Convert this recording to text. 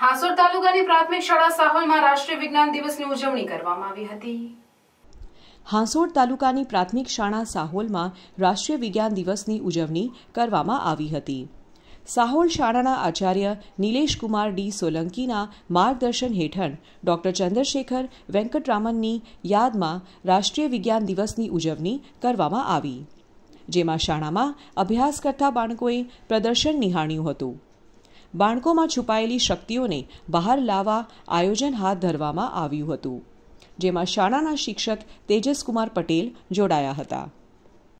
હાસોર તાલુકાની પ્રાથમિક શાળા સાહોલમાં રાષ્ટ્રીય વિજ્ઞાન દિવસની ઉજવણી કરવામાં આવી હતી હાંસોડ તાલુકાની પ્રાથમિક શાળા સાહોલમાં રાષ્ટ્રીય વિજ્ઞાન દિવસની ઉજવણી કરવામાં આવી હતી સાહોલ શાળાના આચાર્ય નિલેશકુમાર ડી સોલંકીના માર્ગદર્શન હેઠળ ડોક્ટર ચંદ્રશેખર વેંકટરામનની યાદમાં રાષ્ટ્રીય વિજ્ઞાન દિવસની ઉજવણી કરવામાં આવી જેમાં શાળામાં અભ્યાસ કરતા બાળકોએ પ્રદર્શન નિહાળ્યું હતું બાળકોમાં છુપાયેલી શક્તિઓને બહાર લાવવા આયોજન હાથ ધરવામાં આવ્યું હતું જેમાં શાળાના શિક્ષક તેજસકુમાર પટેલ જોડાયા હતા